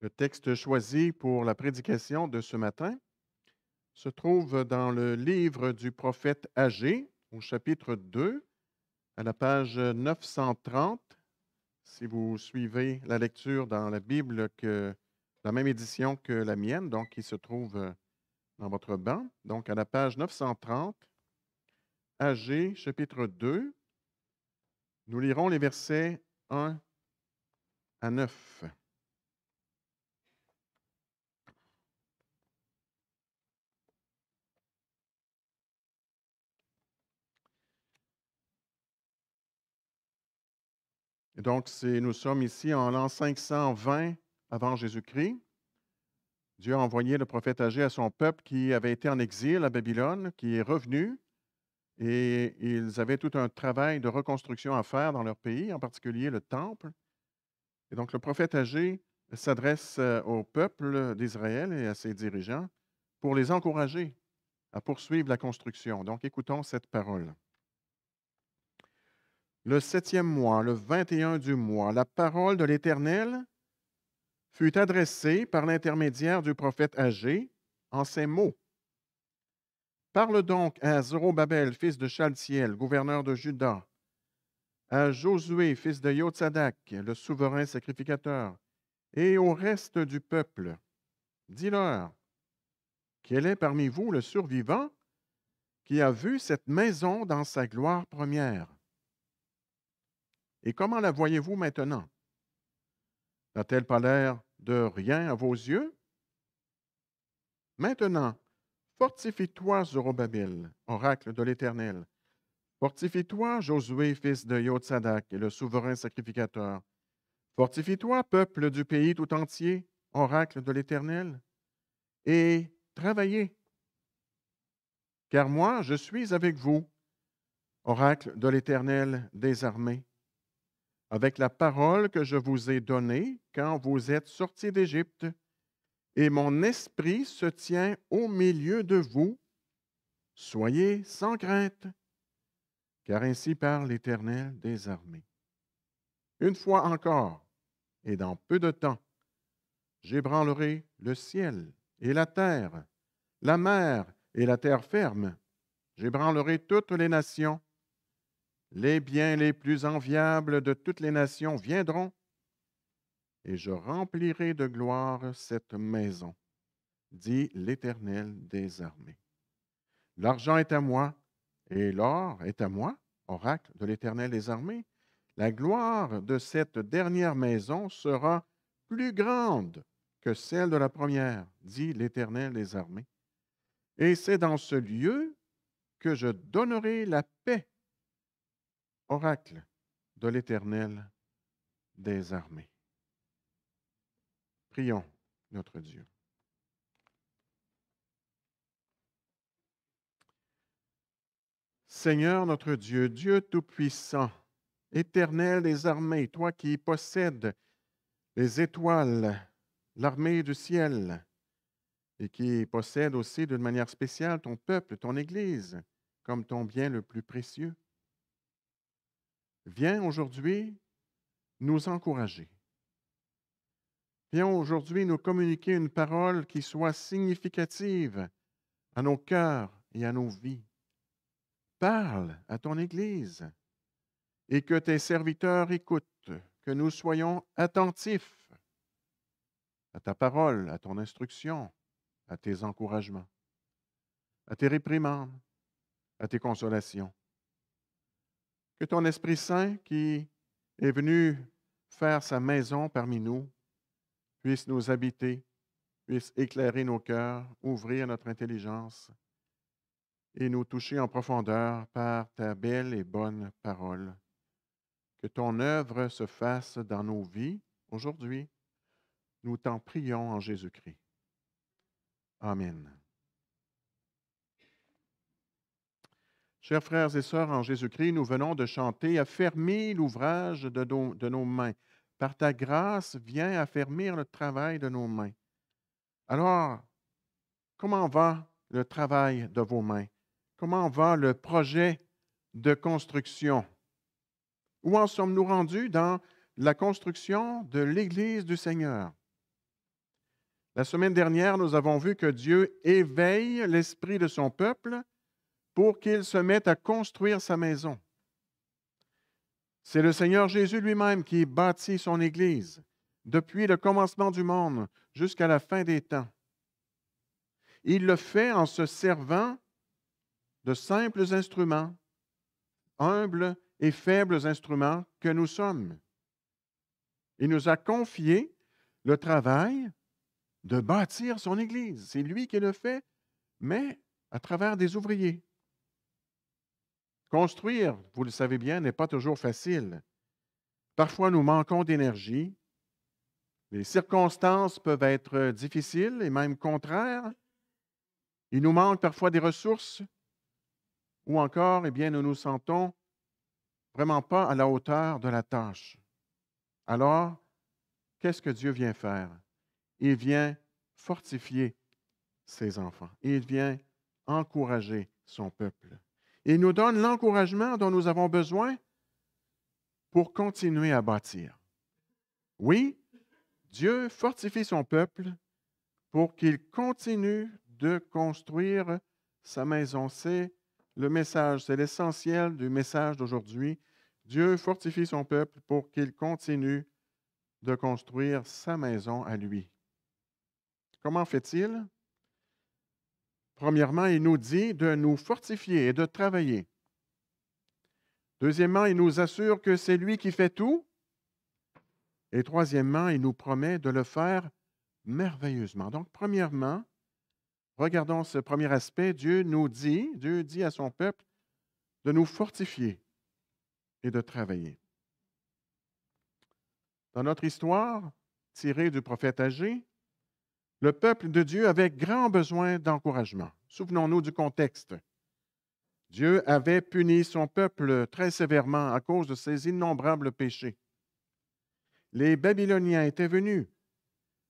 Le texte choisi pour la prédication de ce matin se trouve dans le livre du prophète Agé, au chapitre 2, à la page 930, si vous suivez la lecture dans la Bible, que, la même édition que la mienne, donc qui se trouve euh, dans votre banc. Donc à la page 930, Agé, chapitre 2, nous lirons les versets 1 à 9. Et donc, nous sommes ici en l'an 520 avant Jésus-Christ. Dieu a envoyé le prophète Agé à son peuple qui avait été en exil à Babylone, qui est revenu, et ils avaient tout un travail de reconstruction à faire dans leur pays, en particulier le temple. Et donc, le prophète Agé s'adresse euh, au peuple d'Israël et à ses dirigeants pour les encourager à poursuivre la construction. Donc, écoutons cette parole le septième mois, le 21 du mois, la parole de l'Éternel fut adressée par l'intermédiaire du prophète Agé en ces mots. Parle donc à Zorobabel, fils de Chaltiel, gouverneur de Juda, à Josué, fils de Yotsadak, le souverain sacrificateur, et au reste du peuple. Dis-leur, quel est parmi vous le survivant qui a vu cette maison dans sa gloire première? Et comment la voyez-vous maintenant? N'a-t-elle pas l'air de rien à vos yeux? Maintenant, fortifie-toi, Zorobabel, oracle de l'Éternel. Fortifie-toi, Josué, fils de Yotsadak, et le souverain sacrificateur. Fortifie-toi, peuple du pays tout entier, oracle de l'Éternel, et travaillez. Car moi, je suis avec vous, oracle de l'Éternel des armées avec la parole que je vous ai donnée quand vous êtes sortis d'Égypte, et mon esprit se tient au milieu de vous. Soyez sans crainte, car ainsi parle l'Éternel des armées. Une fois encore, et dans peu de temps, j'ébranlerai le ciel et la terre, la mer et la terre ferme. J'ébranlerai toutes les nations les biens les plus enviables de toutes les nations viendront, et je remplirai de gloire cette maison, dit l'Éternel des armées. L'argent est à moi, et l'or est à moi, oracle de l'Éternel des armées. La gloire de cette dernière maison sera plus grande que celle de la première, dit l'Éternel des armées. Et c'est dans ce lieu que je donnerai la paix Oracle de l'Éternel des armées. Prions notre Dieu. Seigneur notre Dieu, Dieu Tout-Puissant, Éternel des armées, toi qui possèdes les étoiles, l'armée du ciel, et qui possèdes aussi d'une manière spéciale ton peuple, ton Église, comme ton bien le plus précieux. Viens aujourd'hui nous encourager. Viens aujourd'hui nous communiquer une parole qui soit significative à nos cœurs et à nos vies. Parle à ton Église et que tes serviteurs écoutent, que nous soyons attentifs à ta parole, à ton instruction, à tes encouragements, à tes réprimandes, à tes consolations que ton Esprit Saint qui est venu faire sa maison parmi nous puisse nous habiter, puisse éclairer nos cœurs, ouvrir notre intelligence et nous toucher en profondeur par ta belle et bonne parole. Que ton œuvre se fasse dans nos vies aujourd'hui. Nous t'en prions en Jésus-Christ. Amen. Chers frères et sœurs en Jésus-Christ, nous venons de chanter Affermis l'ouvrage de, de nos mains. Par ta grâce, viens affermir le travail de nos mains. Alors, comment va le travail de vos mains? Comment va le projet de construction? Où en sommes-nous rendus dans la construction de l'Église du Seigneur? La semaine dernière, nous avons vu que Dieu éveille l'esprit de son peuple pour qu'il se mette à construire sa maison. C'est le Seigneur Jésus lui-même qui bâtit son Église depuis le commencement du monde jusqu'à la fin des temps. Il le fait en se servant de simples instruments, humbles et faibles instruments que nous sommes. Il nous a confié le travail de bâtir son Église. C'est lui qui le fait, mais à travers des ouvriers. Construire, vous le savez bien, n'est pas toujours facile. Parfois, nous manquons d'énergie. Les circonstances peuvent être euh, difficiles et même contraires. Il nous manque parfois des ressources. Ou encore, eh bien, nous nous sentons vraiment pas à la hauteur de la tâche. Alors, qu'est-ce que Dieu vient faire? Il vient fortifier ses enfants. Il vient encourager son peuple. Il nous donne l'encouragement dont nous avons besoin pour continuer à bâtir. Oui, Dieu fortifie son peuple pour qu'il continue de construire sa maison. C'est le message, c'est l'essentiel du message d'aujourd'hui. Dieu fortifie son peuple pour qu'il continue de construire sa maison à lui. Comment fait-il? Premièrement, il nous dit de nous fortifier et de travailler. Deuxièmement, il nous assure que c'est lui qui fait tout. Et troisièmement, il nous promet de le faire merveilleusement. Donc, premièrement, regardons ce premier aspect. Dieu nous dit, Dieu dit à son peuple de nous fortifier et de travailler. Dans notre histoire, tirée du prophète âgé, le peuple de Dieu avait grand besoin d'encouragement. Souvenons-nous du contexte. Dieu avait puni son peuple très sévèrement à cause de ses innombrables péchés. Les Babyloniens étaient venus,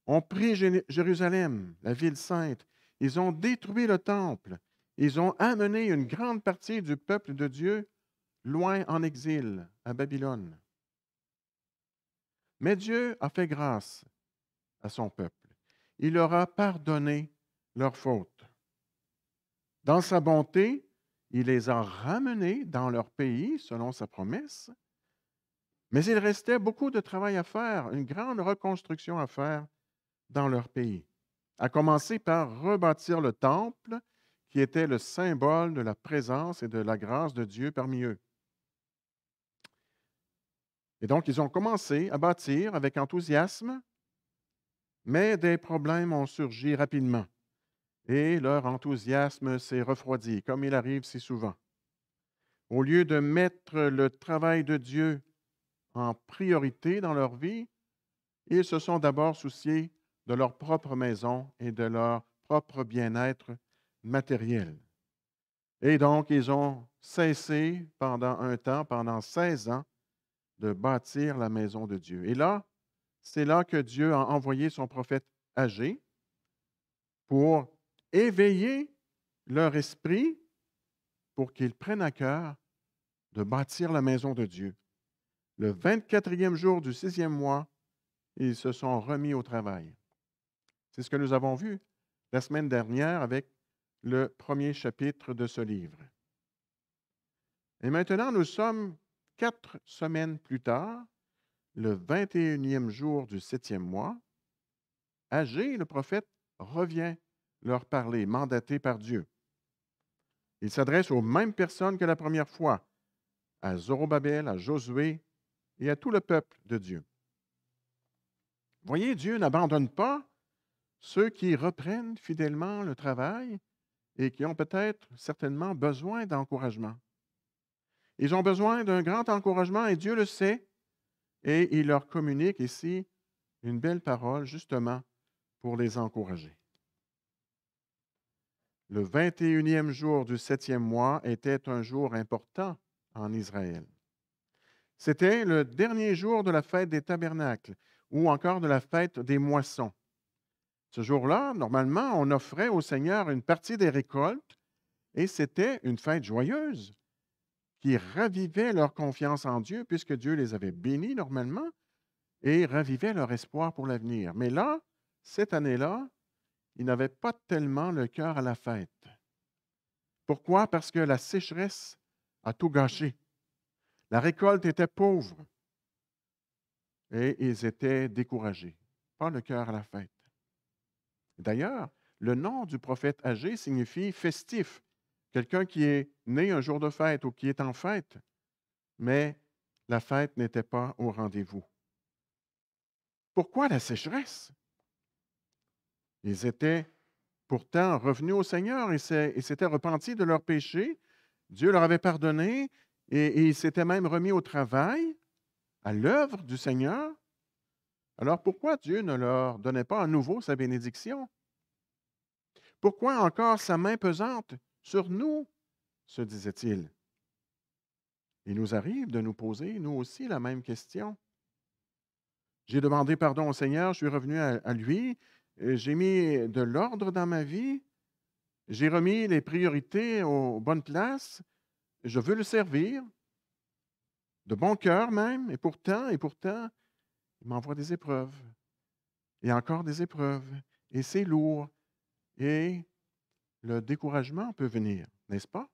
ont pris Jérusalem, la ville sainte, ils ont détruit le temple, ils ont amené une grande partie du peuple de Dieu loin en exil, à Babylone. Mais Dieu a fait grâce à son peuple il leur a pardonné leurs fautes. Dans sa bonté, il les a ramenés dans leur pays selon sa promesse, mais il restait beaucoup de travail à faire, une grande reconstruction à faire dans leur pays, à commencer par rebâtir le temple qui était le symbole de la présence et de la grâce de Dieu parmi eux. Et donc, ils ont commencé à bâtir avec enthousiasme, mais des problèmes ont surgi rapidement et leur enthousiasme s'est refroidi, comme il arrive si souvent. Au lieu de mettre le travail de Dieu en priorité dans leur vie, ils se sont d'abord souciés de leur propre maison et de leur propre bien-être matériel. Et donc, ils ont cessé pendant un temps, pendant 16 ans, de bâtir la maison de Dieu. Et là, c'est là que Dieu a envoyé son prophète âgé pour éveiller leur esprit pour qu'ils prennent à cœur de bâtir la maison de Dieu. Le 24e jour du sixième mois, ils se sont remis au travail. C'est ce que nous avons vu la semaine dernière avec le premier chapitre de ce livre. Et maintenant, nous sommes quatre semaines plus tard, le 21e jour du septième mois, Agé, le prophète, revient leur parler, mandaté par Dieu. Il s'adresse aux mêmes personnes que la première fois, à Zorobabel, à Josué et à tout le peuple de Dieu. Voyez, Dieu n'abandonne pas ceux qui reprennent fidèlement le travail et qui ont peut-être certainement besoin d'encouragement. Ils ont besoin d'un grand encouragement et Dieu le sait, et il leur communique ici une belle parole justement pour les encourager. Le 21e jour du septième mois était un jour important en Israël. C'était le dernier jour de la fête des tabernacles ou encore de la fête des moissons. Ce jour-là, normalement, on offrait au Seigneur une partie des récoltes et c'était une fête joyeuse qui ravivaient leur confiance en Dieu, puisque Dieu les avait bénis normalement, et ravivaient leur espoir pour l'avenir. Mais là, cette année-là, ils n'avaient pas tellement le cœur à la fête. Pourquoi? Parce que la sécheresse a tout gâché. La récolte était pauvre et ils étaient découragés. Pas le cœur à la fête. D'ailleurs, le nom du prophète âgé signifie festif, Quelqu'un qui est né un jour de fête ou qui est en fête, mais la fête n'était pas au rendez-vous. Pourquoi la sécheresse? Ils étaient pourtant revenus au Seigneur et s'étaient repentis de leurs péchés. Dieu leur avait pardonné et, et ils s'étaient même remis au travail, à l'œuvre du Seigneur. Alors pourquoi Dieu ne leur donnait pas à nouveau sa bénédiction? Pourquoi encore sa main pesante sur nous, se disait-il. Il nous arrive de nous poser, nous aussi, la même question. J'ai demandé pardon au Seigneur, je suis revenu à, lui, euh, j'ai mis de l'ordre dans ma vie, j'ai remis les priorités aux bonnes places, je veux le servir, de bon cœur même, et pourtant, et pourtant, il m'envoie des épreuves, et encore des épreuves, et c'est lourd, et le découragement peut venir, n'est-ce pas?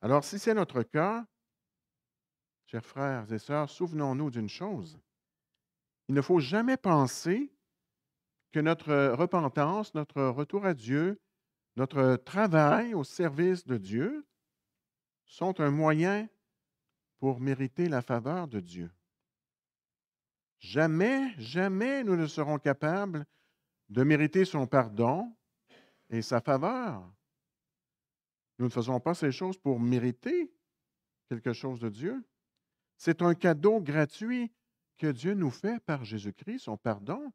Alors, si c'est notre cas, chers frères et sœurs, souvenons-nous d'une chose. Il ne faut jamais penser que notre repentance, notre retour à Dieu, notre travail au service de Dieu sont un moyen pour mériter la faveur de Dieu. Jamais, jamais nous ne serons capables de mériter son pardon et sa faveur. Nous ne faisons pas ces choses pour mériter quelque chose de Dieu. C'est un cadeau gratuit que Dieu nous fait par Jésus-Christ, son pardon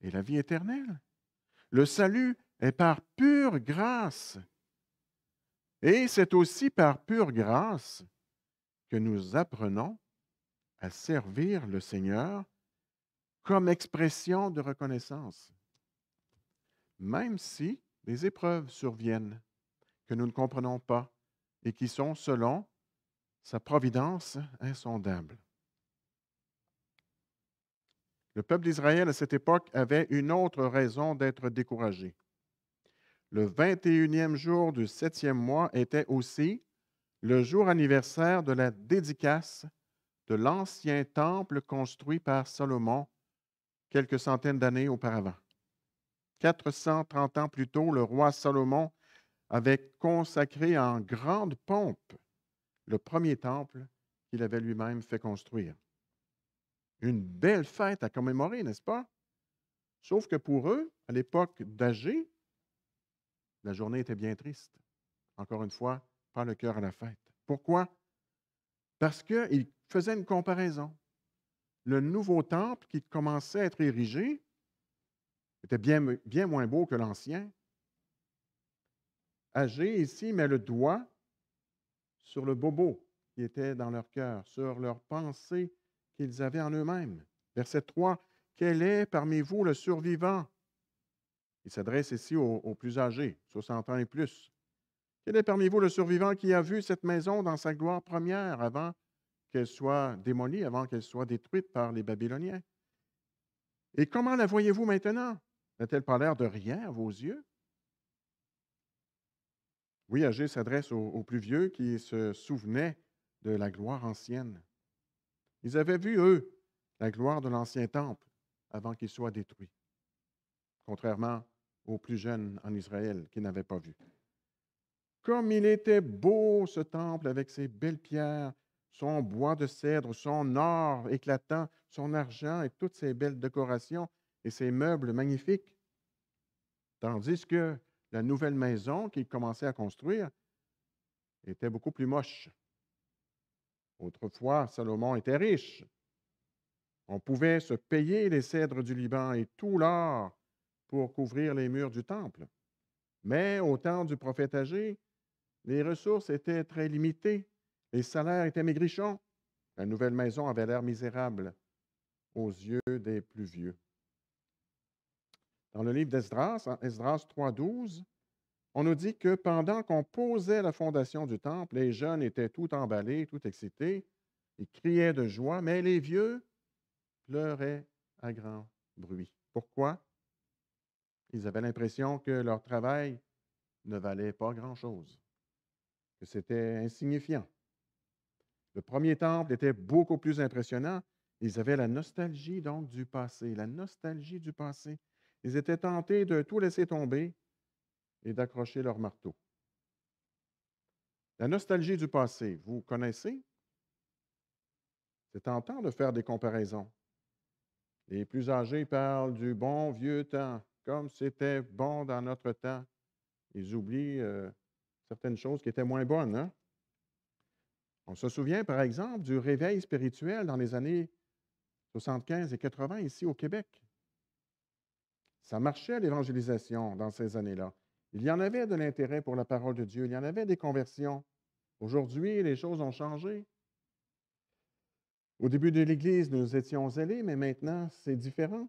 et la vie éternelle. Le salut est par pure grâce. Et c'est aussi par pure grâce que nous apprenons à servir le Seigneur comme expression de reconnaissance même si des épreuves surviennent que nous ne comprenons pas et qui sont selon sa providence insondable. Le peuple d'Israël à cette époque avait une autre raison d'être découragé. Le 21e jour du septième mois était aussi le jour anniversaire de la dédicace de l'ancien temple construit par Salomon quelques centaines d'années auparavant. 430 ans plus tôt, le roi Salomon avait consacré en grande pompe le premier temple qu'il avait lui-même fait construire. Une belle fête à commémorer, n'est-ce pas? Sauf que pour eux, à l'époque d'Agé, la journée était bien triste. Encore une fois, pas le cœur à la fête. Pourquoi? Parce qu'ils faisaient une comparaison. Le nouveau temple qui commençait à être érigé était bien, bien moins beau que l'ancien. âgé ici met le doigt sur le bobo qui était dans leur cœur, sur leurs pensées qu'ils avaient en eux-mêmes. Verset 3, Quel est parmi vous le survivant Il s'adresse ici aux, plus âgés, 60 ans et plus. Quel est parmi vous le survivant qui a vu cette maison dans sa gloire première avant qu'elle soit démolie, avant qu'elle soit détruite par les Babyloniens Et comment la voyez-vous maintenant N'a-t-elle pas l'air de rien à vos yeux? Oui, Agé s'adresse aux, aux, plus vieux qui se souvenaient de la gloire ancienne. Ils avaient vu, eux, la gloire de l'ancien temple avant qu'il soit détruit, contrairement aux plus jeunes en Israël qui n'avaient pas vu. Comme il était beau ce temple avec ses belles pierres, son bois de cèdre, son or éclatant, son argent et toutes ses belles décorations, et ses meubles magnifiques. Tandis que la nouvelle maison qu'il commençait à construire était beaucoup plus moche. Autrefois, Salomon était riche. On pouvait se payer les cèdres du Liban et tout l'or pour couvrir les murs du temple. Mais au temps du prophète âgé, les ressources étaient très limitées, les salaires étaient maigrichons, la nouvelle maison avait l'air misérable aux yeux des plus vieux. Dans le livre d'Esdras, hein, Esdras 3.12, on nous dit que pendant qu'on posait la fondation du temple, les jeunes étaient tout emballés, tout excités, ils criaient de joie, mais les vieux pleuraient à grand bruit. Pourquoi? Ils avaient l'impression que leur travail ne valait pas grand-chose, que c'était insignifiant. Le premier temple était beaucoup plus impressionnant. Ils avaient la nostalgie donc du passé, la nostalgie du passé. Ils étaient tentés de tout laisser tomber et d'accrocher leur marteau. La nostalgie du passé, vous connaissez? C'est tentant de faire des comparaisons. Les plus âgés parlent du bon vieux temps, comme c'était bon dans notre temps. Ils oublient euh, certaines choses qui étaient moins bonnes. Hein? On se souvient, par exemple, du réveil spirituel dans les années 75 et 80 ici au Québec. Ça marchait l'évangélisation dans ces années-là. Il y en avait de l'intérêt pour la parole de Dieu, il y en avait des conversions. Aujourd'hui, les choses ont changé. Au début de l'Église, nous étions zélés, mais maintenant, c'est différent.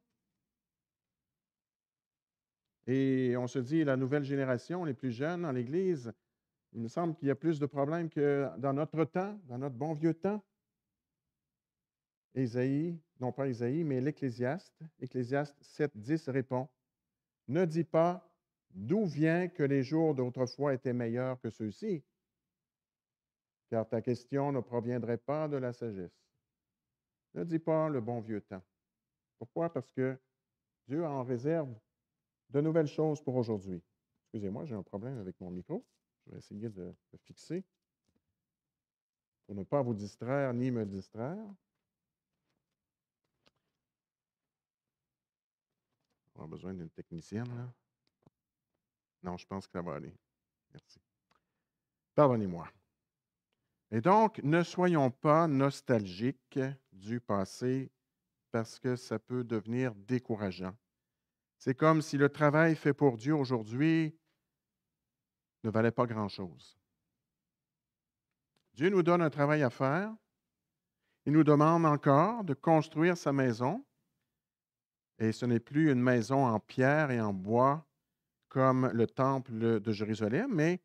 Et on se dit, la nouvelle génération, les plus jeunes dans l'Église, il me semble qu'il y a plus de problèmes que dans notre temps, dans notre bon vieux temps. Ésaïe non pas Isaïe, mais l'Ecclésiaste, Ecclésiaste 7, 10 répond Ne dis pas d'où vient que les jours d'autrefois étaient meilleurs que ceux-ci, car ta question ne proviendrait pas de la sagesse. Ne dis pas le bon vieux temps. Pourquoi? Parce que Dieu a en réserve de nouvelles choses pour aujourd'hui. Excusez-moi, j'ai un problème avec mon micro. Je vais essayer de le fixer pour ne pas vous distraire ni me distraire. On a besoin d'une technicienne, là. Non, je pense que ça va aller. Merci. Pardonnez-moi. Et donc, ne soyons pas nostalgiques du passé parce que ça peut devenir décourageant. C'est comme si le travail fait pour Dieu aujourd'hui ne valait pas grand-chose. Dieu nous donne un travail à faire. Il nous demande encore de construire sa maison et ce n'est plus une maison en pierre et en bois comme le temple de Jérusalem, mais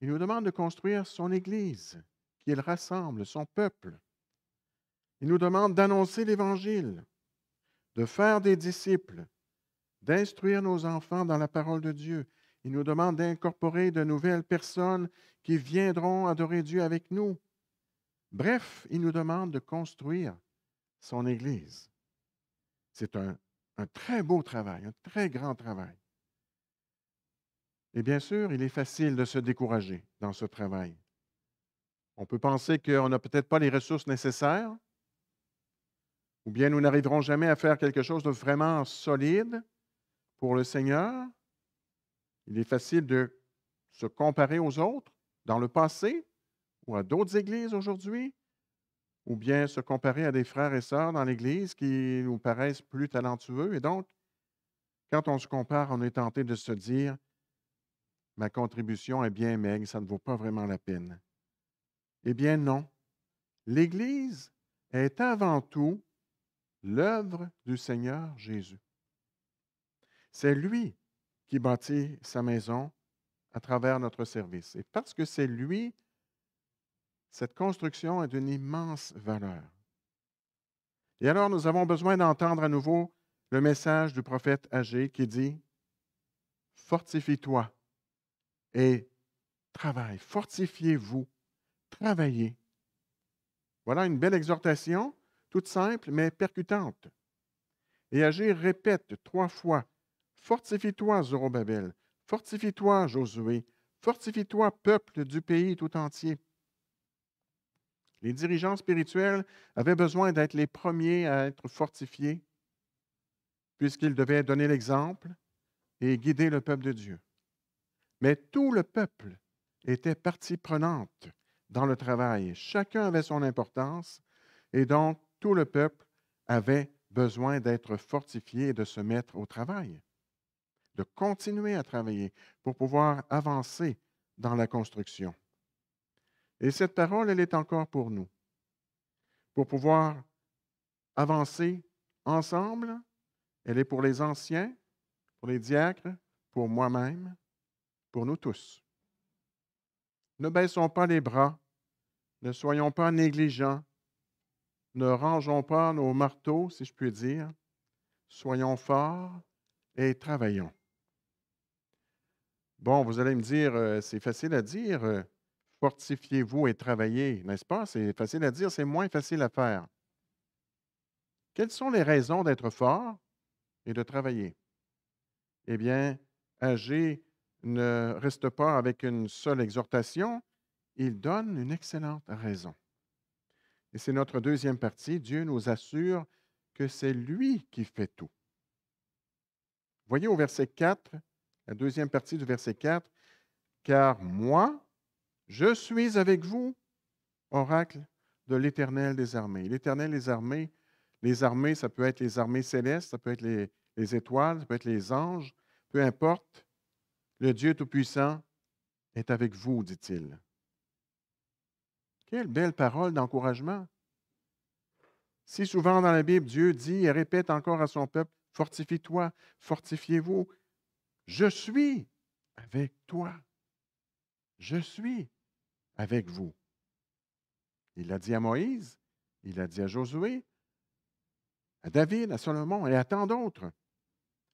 il nous demande de construire son Église, qu'il rassemble, son peuple. Il nous demande d'annoncer l'Évangile, de faire des disciples, d'instruire nos enfants dans la parole de Dieu. Il nous demande d'incorporer de nouvelles personnes qui viendront adorer Dieu avec nous. Bref, il nous demande de construire son Église. C'est un un très beau travail, un très grand travail. Et bien sûr, il est facile de se décourager dans ce travail. On peut penser qu'on n'a peut-être pas les ressources nécessaires, ou bien nous n'arriverons jamais à faire quelque chose de vraiment solide pour le Seigneur. Il est facile de se comparer aux autres dans le passé ou à d'autres églises aujourd'hui ou bien se comparer à des frères et sœurs dans l'Église qui nous paraissent plus talentueux. Et donc, quand on se compare, on est tenté de se dire, ma contribution est bien maigre, ça ne vaut pas vraiment la peine. Eh bien non. L'Église est avant tout l'œuvre du Seigneur Jésus. C'est lui qui bâtit sa maison à travers notre service. Et parce que c'est lui cette construction est d'une immense valeur. Et alors, nous avons besoin d'entendre à nouveau le message du prophète Agé qui dit Fortifie-toi et travaille, fortifiez-vous, travaillez. Voilà une belle exhortation, toute simple mais percutante. Et Agé répète trois fois Fortifie-toi, Zorobabel, fortifie-toi, Josué, fortifie-toi, peuple du pays tout entier. Les dirigeants spirituels avaient besoin d'être les premiers à être fortifiés, puisqu'ils devaient donner l'exemple et guider le peuple de Dieu. Mais tout le peuple était partie prenante dans le travail. Chacun avait son importance et donc tout le peuple avait besoin d'être fortifié et de se mettre au travail, de continuer à travailler pour pouvoir avancer dans la construction. Et cette parole, elle est encore pour nous, pour pouvoir avancer ensemble. Elle est pour les anciens, pour les diacres, pour moi-même, pour nous tous. Ne baissons pas les bras, ne soyons pas négligents, ne rangeons pas nos marteaux, si je puis dire. Soyons forts et travaillons. Bon, vous allez me dire, euh, c'est facile à dire, euh, fortifiez-vous et travaillez, n'est-ce pas? C'est facile à dire, c'est moins facile à faire. Quelles sont les raisons d'être fort et de travailler? Eh bien, âgé ne reste pas avec une seule exhortation, il donne une excellente raison. Et c'est notre deuxième partie, Dieu nous assure que c'est lui qui fait tout. Voyez au verset 4, la deuxième partie du verset 4, car moi, je suis avec vous, oracle de l'Éternel des armées. L'Éternel des armées, les armées, ça peut être les armées célestes, ça peut être les, étoiles, ça peut être les anges, peu importe. Le Dieu Tout-Puissant est avec vous, dit-il. Quelle belle parole d'encouragement. Si souvent dans la Bible, Dieu dit et répète encore à son peuple, fortifie-toi, fortifiez-vous. Je suis avec toi. Je suis avec vous. Il l'a dit à Moïse, il l'a dit à Josué, à David, à Salomon et à tant d'autres,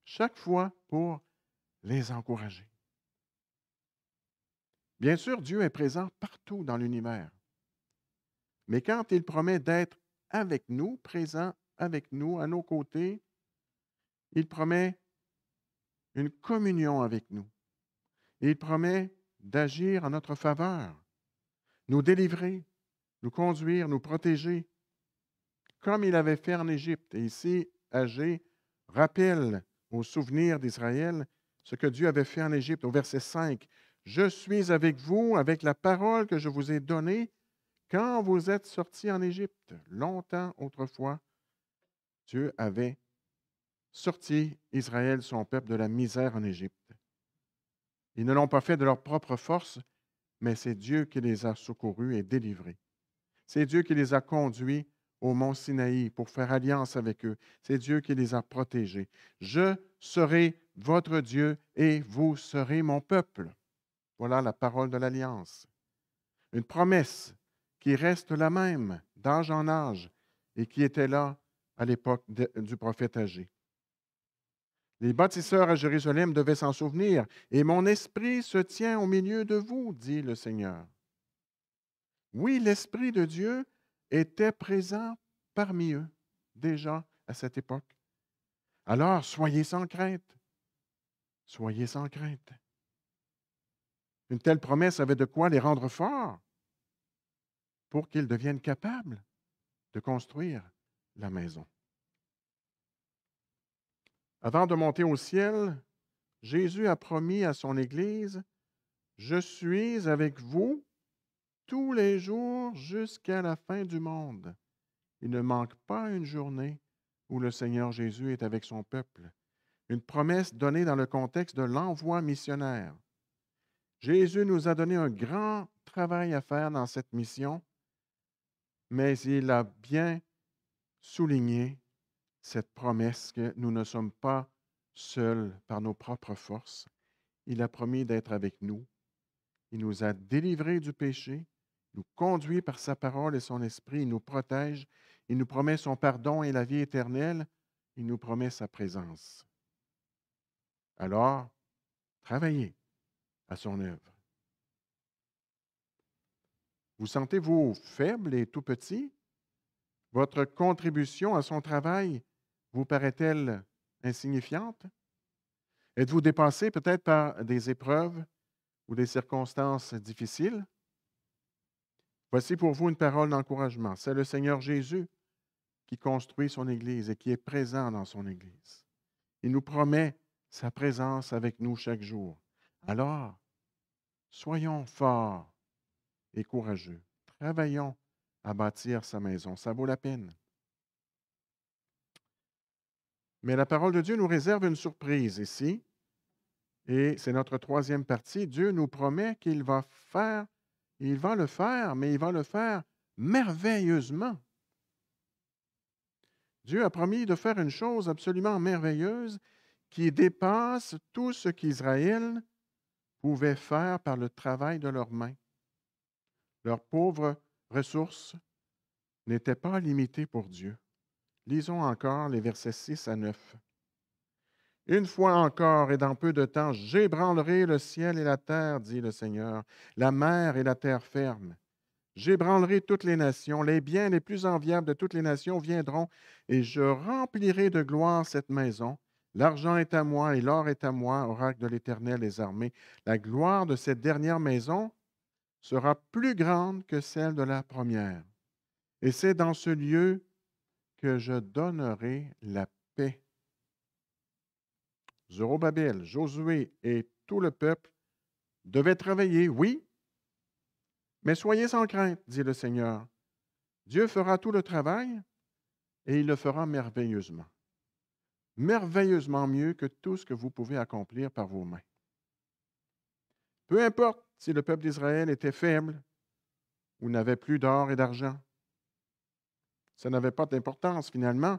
chaque fois pour les encourager. Bien sûr, Dieu est présent partout dans l'univers. Mais quand il promet d'être avec nous, présent avec nous, à nos côtés, il promet une communion avec nous. Il promet d'agir en notre faveur nous délivrer, nous conduire, nous protéger, comme il avait fait en Égypte. Et ici, Agé rappelle au souvenir d'Israël ce que Dieu avait fait en Égypte au verset 5. Je suis avec vous, avec la parole que je vous ai donnée quand vous êtes sortis en Égypte. Longtemps autrefois, Dieu avait sorti Israël, son peuple, de la misère en Égypte. Ils ne l'ont pas fait de leur propre force, mais c'est Dieu qui les a secourus et délivrés. C'est Dieu qui les a conduits au mont Sinaï pour faire alliance avec eux. C'est Dieu qui les a protégés. Je serai votre Dieu et vous serez mon peuple. Voilà la parole de l'alliance. Une promesse qui reste la même d'âge en âge et qui était là à l'époque du prophète Agé. Les bâtisseurs à Jérusalem devaient s'en souvenir, et mon esprit se tient au milieu de vous, dit le Seigneur. Oui, l'Esprit de Dieu était présent parmi eux déjà à cette époque. Alors, soyez sans crainte. Soyez sans crainte. Une telle promesse avait de quoi les rendre forts pour qu'ils deviennent capables de construire la maison. Avant de monter au ciel, Jésus a promis à son Église, Je suis avec vous tous les jours jusqu'à la fin du monde. Il ne manque pas une journée où le Seigneur Jésus est avec son peuple. Une promesse donnée dans le contexte de l'envoi missionnaire. Jésus nous a donné un grand travail à faire dans cette mission, mais il a bien souligné cette promesse que nous ne sommes pas seuls par nos propres forces. Il a promis d'être avec nous. Il nous a délivrés du péché, nous conduit par sa parole et son esprit, il nous protège, il nous promet son pardon et la vie éternelle, il nous promet sa présence. Alors, travaillez à son œuvre. Vous sentez-vous faible et tout petit? Votre contribution à son travail vous paraît-elle insignifiante? Êtes-vous dépassé peut-être par des épreuves ou des circonstances difficiles? Voici pour vous une parole d'encouragement. C'est le Seigneur Jésus qui construit son Église et qui est présent dans son Église. Il nous promet sa présence avec nous chaque jour. Alors, soyons forts et courageux. Travaillons à bâtir sa maison. Ça vaut la peine. Mais la parole de Dieu nous réserve une surprise ici. Et c'est notre troisième partie. Dieu nous promet qu'il va faire, il va le faire, mais il va le faire merveilleusement. Dieu a promis de faire une chose absolument merveilleuse qui dépasse tout ce qu'Israël pouvait faire par le travail de leurs mains. Leurs pauvres ressources n'étaient pas limitées pour Dieu. Lisons encore les versets 6 à 9. Une fois encore et dans peu de temps, j'ébranlerai le ciel et la terre, dit le Seigneur, la mer et la terre ferme. J'ébranlerai toutes les nations, les biens les plus enviables de toutes les nations viendront, et je remplirai de gloire cette maison. L'argent est à moi et l'or est à moi, oracle de l'Éternel des armées. La gloire de cette dernière maison sera plus grande que celle de la première. Et c'est dans ce lieu que je donnerai la paix. Zorobabel, Josué et tout le peuple devaient travailler, oui, mais soyez sans crainte, dit le Seigneur. Dieu fera tout le travail et il le fera merveilleusement. Merveilleusement mieux que tout ce que vous pouvez accomplir par vos mains. Peu importe si le peuple d'Israël était faible ou n'avait plus d'or et d'argent, ça n'avait pas d'importance finalement,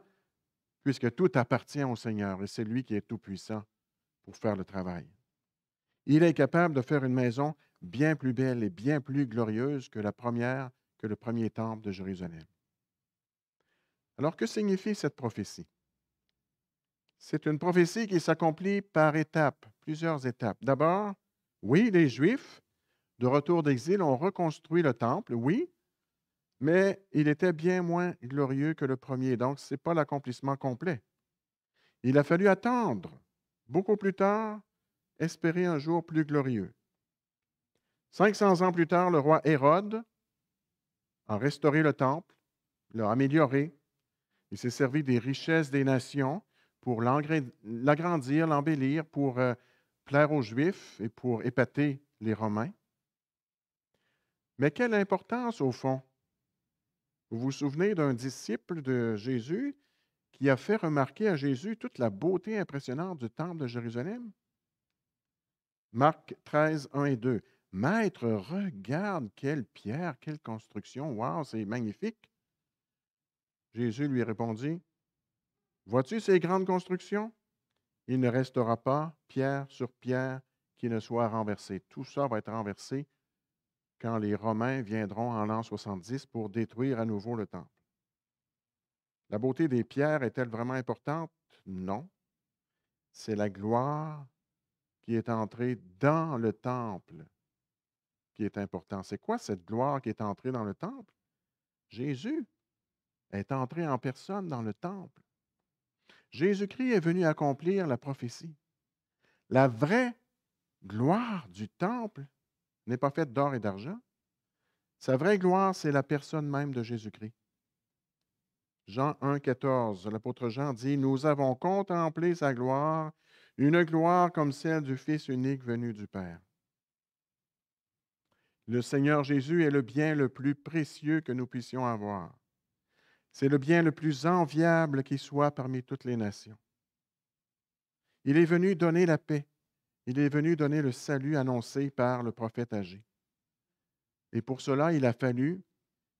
puisque tout appartient au Seigneur et c'est lui qui est tout-puissant pour faire le travail. Il est capable de faire une maison bien plus belle et bien plus glorieuse que la première, que le premier temple de Jérusalem. Alors que signifie cette prophétie? C'est une prophétie qui s'accomplit par étapes, plusieurs étapes. D'abord, oui, les Juifs, de retour d'exil, ont reconstruit le temple, oui, mais il était bien moins glorieux que le premier, donc ce n'est pas l'accomplissement complet. Il a fallu attendre, beaucoup plus tard, espérer un jour plus glorieux. 500 ans plus tard, le roi Hérode a restauré le temple, l'a amélioré, il s'est servi des richesses des nations pour l'agrandir, l'embellir, pour euh, plaire aux Juifs et pour épater les Romains. Mais quelle importance, au fond, vous vous souvenez d'un disciple de Jésus qui a fait remarquer à Jésus toute la beauté impressionnante du temple de Jérusalem? Marc 13, 1 et 2. Maître, regarde quelle pierre, quelle construction. Waouh, c'est magnifique. Jésus lui répondit Vois-tu ces grandes constructions Il ne restera pas pierre sur pierre qui ne soit renversée. Tout ça va être renversé quand les Romains viendront en l'an 70 pour détruire à nouveau le temple. La beauté des pierres est-elle vraiment importante? Non. C'est la gloire qui est entrée dans le temple qui est importante. C'est quoi cette gloire qui est entrée dans le temple? Jésus est entré en personne dans le temple. Jésus-Christ est venu accomplir la prophétie. La vraie gloire du temple n'est pas faite d'or et d'argent. Sa vraie gloire, c'est la personne même de Jésus-Christ. Jean 1, 14, l'apôtre Jean dit, Nous avons contemplé sa gloire, une gloire comme celle du Fils unique venu du Père. Le Seigneur Jésus est le bien le plus précieux que nous puissions avoir. C'est le bien le plus enviable qui soit parmi toutes les nations. Il est venu donner la paix, il est venu donner le salut annoncé par le prophète Agé. Et pour cela, il a fallu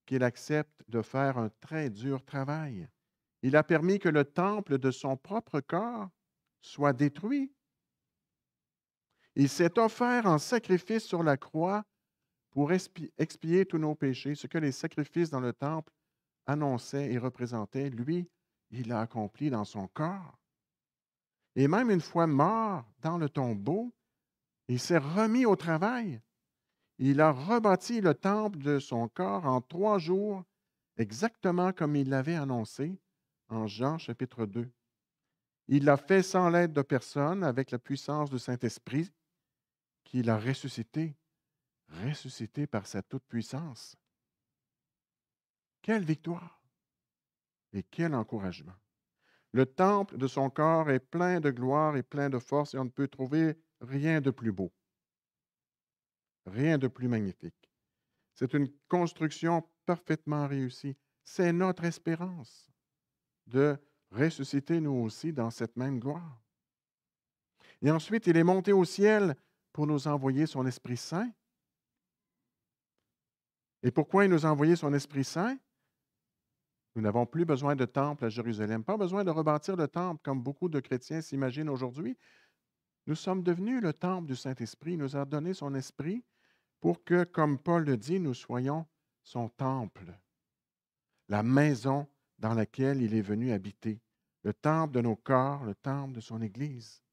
qu'il accepte de faire un très dur travail. Il a permis que le temple de son propre corps soit détruit. Il s'est offert en sacrifice sur la croix pour expier tous nos péchés. Ce que les sacrifices dans le temple annonçaient et représentaient, lui, il l'a accompli dans son corps. Et même une fois mort dans le tombeau, il s'est remis au travail. Il a rebâti le temple de son corps en trois jours, exactement comme il l'avait annoncé en Jean chapitre 2. Il l'a fait sans l'aide de personne, avec la puissance du Saint-Esprit, qu'il a ressuscité, ressuscité par sa toute-puissance. Quelle victoire et quel encouragement. Le temple de son corps est plein de gloire et plein de force et on ne peut trouver rien de plus beau, rien de plus magnifique. C'est une construction parfaitement réussie. C'est notre espérance de ressusciter nous aussi dans cette même gloire. Et ensuite, il est monté au ciel pour nous envoyer son Esprit Saint. Et pourquoi il nous a envoyé son Esprit Saint nous n'avons plus besoin de temple à Jérusalem, pas besoin de rebâtir le temple comme beaucoup de chrétiens s'imaginent aujourd'hui. Nous sommes devenus le temple du Saint-Esprit. Il nous a donné son esprit pour que, comme Paul le dit, nous soyons son temple, la maison dans laquelle il est venu habiter, le temple de nos corps, le temple de son Église.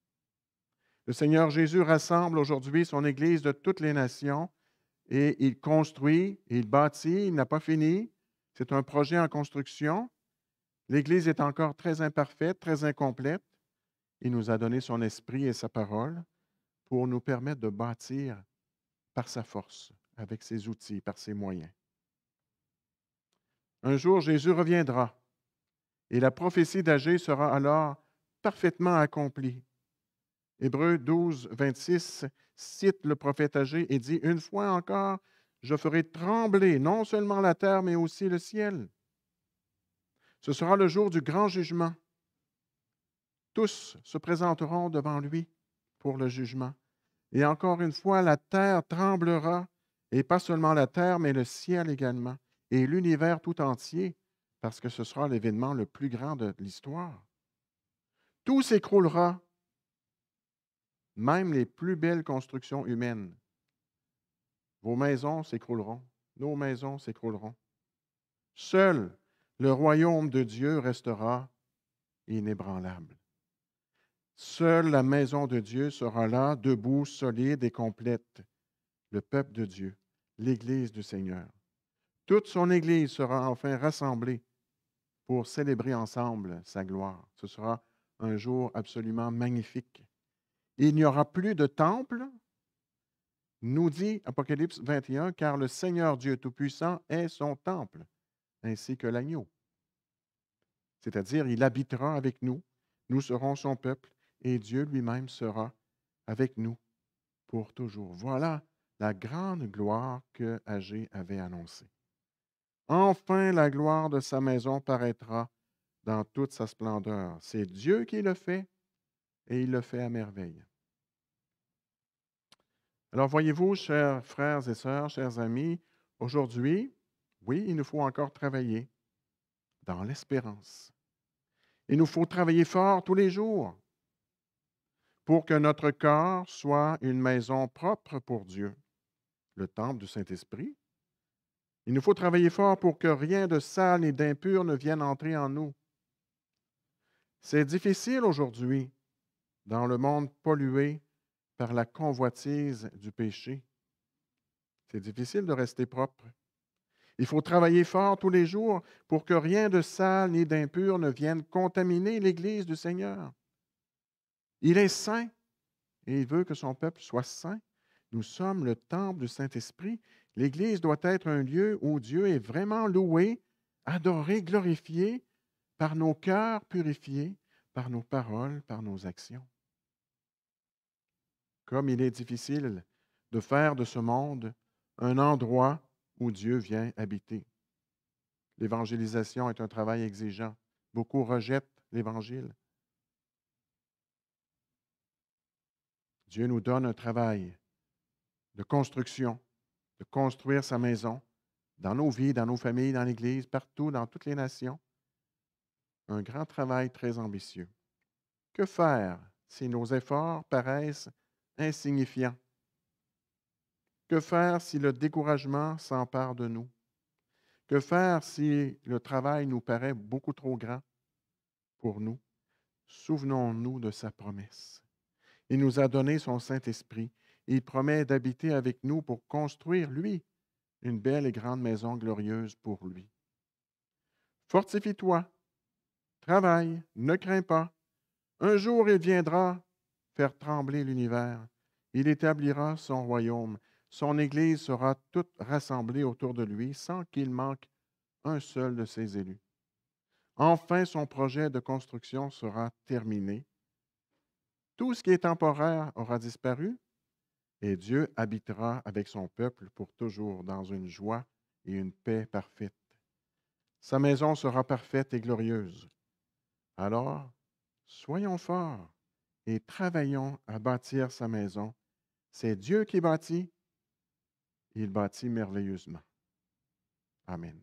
Le Seigneur Jésus rassemble aujourd'hui son Église de toutes les nations et il construit, il bâtit, il n'a pas fini, c'est un projet en construction. L'Église est encore très imparfaite, très incomplète. Il nous a donné son esprit et sa parole pour nous permettre de bâtir par sa force, avec ses outils, par ses moyens. Un jour, Jésus reviendra et la prophétie d'Agé sera alors parfaitement accomplie. Hébreu 12, 26 cite le prophète Agé et dit Une fois encore, je ferai trembler non seulement la terre, mais aussi le ciel. Ce sera le jour du grand jugement. Tous se présenteront devant lui pour le jugement. Et encore une fois, la terre tremblera, et pas seulement la terre, mais le ciel également, et l'univers tout entier, parce que ce sera l'événement le plus grand de l'histoire. Tout s'écroulera, même les plus belles constructions humaines vos maisons s'écrouleront, nos maisons s'écrouleront. Seul le royaume de Dieu restera inébranlable. Seule la maison de Dieu sera là, debout, solide et complète. Le peuple de Dieu, l'Église du Seigneur. Toute son Église sera enfin rassemblée pour célébrer ensemble sa gloire. Ce sera un jour absolument magnifique. Il n'y aura plus de temple nous dit Apocalypse 21, car le Seigneur Dieu Tout-Puissant est son temple, ainsi que l'agneau. C'est-à-dire, il habitera avec nous, nous serons son peuple, et Dieu lui-même sera avec nous pour toujours. Voilà la grande gloire que Agé avait annoncée. Enfin, la gloire de sa maison paraîtra dans toute sa splendeur. C'est Dieu qui le fait, et il le fait à merveille. Alors voyez-vous, chers frères et sœurs, chers amis, aujourd'hui, oui, il nous faut encore travailler dans l'espérance. Il nous faut travailler fort tous les jours pour que notre corps soit une maison propre pour Dieu, le temple du Saint-Esprit. Il nous faut travailler fort pour que rien de sale et d'impur ne vienne entrer en nous. C'est difficile aujourd'hui dans le monde pollué par la convoitise du péché. C'est difficile de rester propre. Il faut travailler fort tous les jours pour que rien de sale ni d'impur ne vienne contaminer l'Église du Seigneur. Il est saint et il veut que son peuple soit saint. Nous sommes le temple du Saint-Esprit. L'Église doit être un lieu où Dieu est vraiment loué, adoré, glorifié par nos cœurs purifiés, par nos paroles, par nos actions comme il est difficile de faire de ce monde un endroit où Dieu vient habiter. L'évangélisation est un travail exigeant. Beaucoup rejettent l'Évangile. Dieu nous donne un travail de construction, de construire sa maison dans nos vies, dans nos familles, dans l'Église, partout, dans toutes les nations. Un grand travail très ambitieux. Que faire si nos efforts paraissent insignifiant. Que faire si le découragement s'empare de nous? Que faire si le travail nous paraît beaucoup trop grand pour nous? Souvenons-nous de sa promesse. Il nous a donné son Saint-Esprit. Il promet d'habiter avec nous pour construire, lui, une belle et grande maison glorieuse pour lui. Fortifie-toi, travaille, ne crains pas. Un jour il viendra faire trembler l'univers. Il établira son royaume. Son Église sera toute rassemblée autour de lui sans qu'il manque un seul de ses élus. Enfin, son projet de construction sera terminé. Tout ce qui est temporaire aura disparu et Dieu habitera avec son peuple pour toujours dans une joie et une paix parfaite. Sa maison sera parfaite et glorieuse. Alors, soyons forts et travaillons à bâtir sa maison. C'est Dieu qui bâtit, il bâtit merveilleusement. Amen.